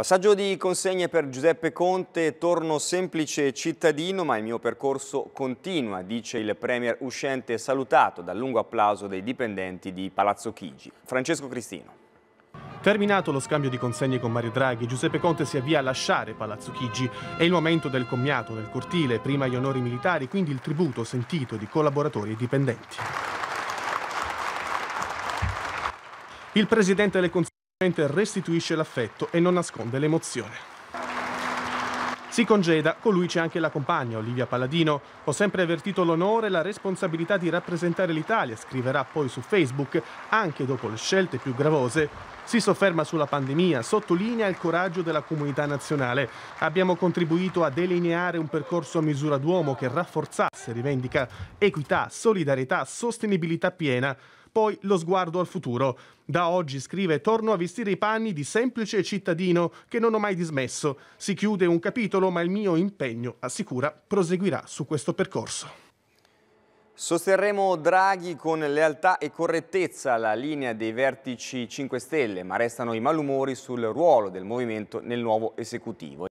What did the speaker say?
Passaggio di consegne per Giuseppe Conte, torno semplice cittadino ma il mio percorso continua, dice il Premier uscente salutato dal lungo applauso dei dipendenti di Palazzo Chigi. Francesco Cristino. Terminato lo scambio di consegne con Mario Draghi, Giuseppe Conte si avvia a lasciare Palazzo Chigi. È il momento del commiato, nel cortile, prima gli onori militari, quindi il tributo sentito di collaboratori e dipendenti. Il presidente del Consiglio restituisce l'affetto e non nasconde l'emozione. Si congeda, con lui c'è anche la compagna Olivia Paladino. Ho sempre avvertito l'onore e la responsabilità di rappresentare l'Italia, scriverà poi su Facebook, anche dopo le scelte più gravose. Si sofferma sulla pandemia, sottolinea il coraggio della comunità nazionale. Abbiamo contribuito a delineare un percorso a misura d'uomo che rafforzasse, rivendica, equità, solidarietà, sostenibilità piena. Poi lo sguardo al futuro. Da oggi, scrive, torno a vestire i panni di semplice cittadino che non ho mai dismesso. Si chiude un capitolo, ma il mio impegno, assicura, proseguirà su questo percorso. Sosterremo Draghi con lealtà e correttezza la linea dei vertici 5 Stelle, ma restano i malumori sul ruolo del movimento nel nuovo esecutivo.